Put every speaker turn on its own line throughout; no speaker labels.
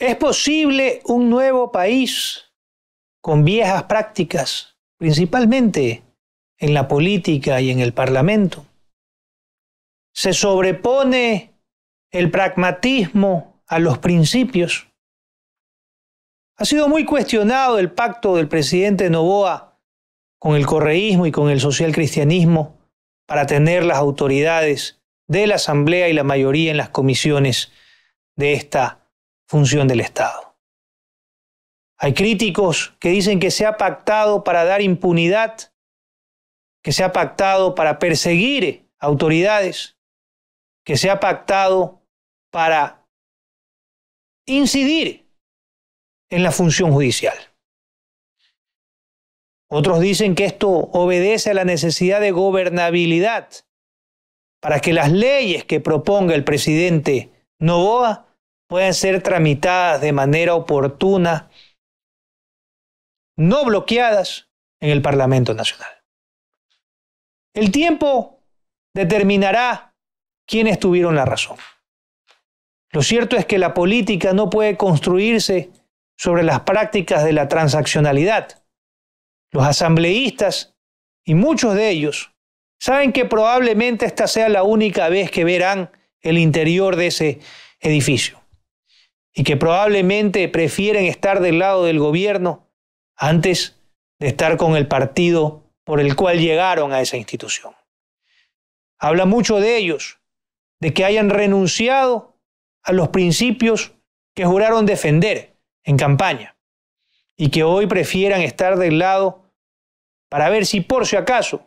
¿Es posible un nuevo país con viejas prácticas, principalmente en la política y en el Parlamento? ¿Se sobrepone el pragmatismo a los principios? Ha sido muy cuestionado el pacto del presidente Novoa con el correísmo y con el socialcristianismo para tener las autoridades de la Asamblea y la mayoría en las comisiones de esta función del Estado. Hay críticos que dicen que se ha pactado para dar impunidad, que se ha pactado para perseguir autoridades, que se ha pactado para incidir en la función judicial. Otros dicen que esto obedece a la necesidad de gobernabilidad para que las leyes que proponga el presidente Novoa puedan ser tramitadas de manera oportuna, no bloqueadas en el Parlamento Nacional. El tiempo determinará quiénes tuvieron la razón. Lo cierto es que la política no puede construirse sobre las prácticas de la transaccionalidad. Los asambleístas, y muchos de ellos, saben que probablemente esta sea la única vez que verán el interior de ese edificio y que probablemente prefieren estar del lado del gobierno antes de estar con el partido por el cual llegaron a esa institución. Habla mucho de ellos, de que hayan renunciado a los principios que juraron defender en campaña y que hoy prefieran estar del lado para ver si por si acaso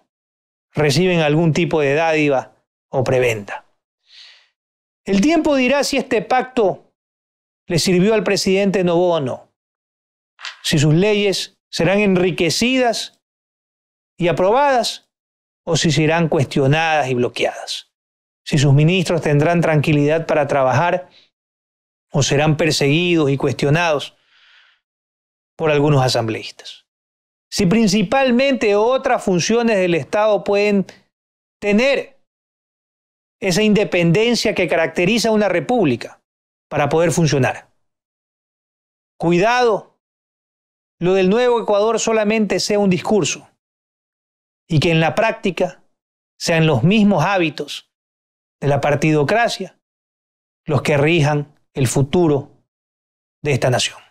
reciben algún tipo de dádiva o preventa. El tiempo dirá si este pacto le sirvió al presidente no, si sus leyes serán enriquecidas y aprobadas o si serán cuestionadas y bloqueadas, si sus ministros tendrán tranquilidad para trabajar o serán perseguidos y cuestionados por algunos asambleístas. Si principalmente otras funciones del Estado pueden tener esa independencia que caracteriza a una república, para poder funcionar. Cuidado, lo del nuevo Ecuador solamente sea un discurso y que en la práctica sean los mismos hábitos de la partidocracia los que rijan el futuro de esta nación.